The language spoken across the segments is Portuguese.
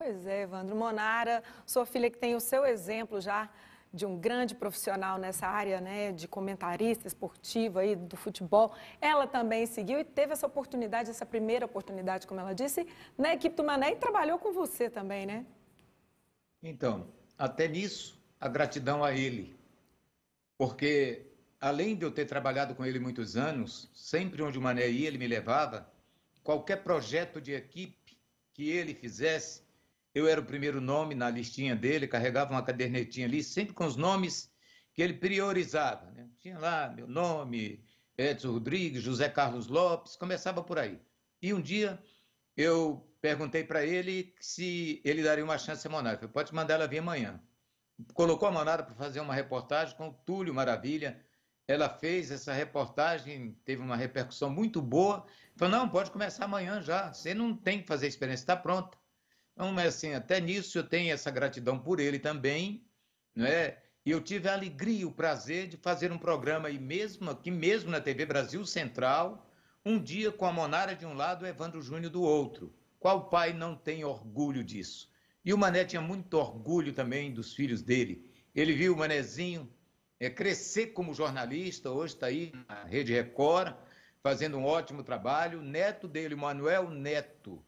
Pois é, Evandro. Monara, sua filha que tem o seu exemplo já de um grande profissional nessa área, né, de comentarista esportiva aí do futebol. Ela também seguiu e teve essa oportunidade, essa primeira oportunidade, como ela disse, na equipe do Mané e trabalhou com você também, né? Então, até nisso, a gratidão a ele. Porque além de eu ter trabalhado com ele muitos anos, sempre onde o Mané ia, ele me levava, qualquer projeto de equipe que ele fizesse, eu era o primeiro nome na listinha dele, carregava uma cadernetinha ali, sempre com os nomes que ele priorizava. Né? Tinha lá meu nome, Edson Rodrigues, José Carlos Lopes, começava por aí. E um dia eu perguntei para ele se ele daria uma chance a Monada. Ele falou, pode mandar ela vir amanhã. Colocou a Monada para fazer uma reportagem com o Túlio Maravilha. Ela fez essa reportagem, teve uma repercussão muito boa. Falou, não, pode começar amanhã já. Você não tem que fazer experiência, está pronta. Então, mas né, assim, até nisso eu tenho essa gratidão por ele também, né? E eu tive a alegria, o prazer de fazer um programa aí mesmo, aqui mesmo na TV Brasil Central, um dia com a Monara de um lado e Evandro Júnior do outro. Qual pai não tem orgulho disso? E o Mané tinha muito orgulho também dos filhos dele. Ele viu o Manezinho é, crescer como jornalista, hoje está aí na Rede Record, fazendo um ótimo trabalho. O neto dele, Manuel Neto,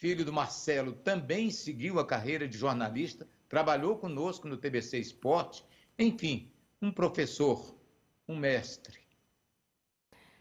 filho do Marcelo, também seguiu a carreira de jornalista, trabalhou conosco no TBC Esporte, enfim, um professor, um mestre.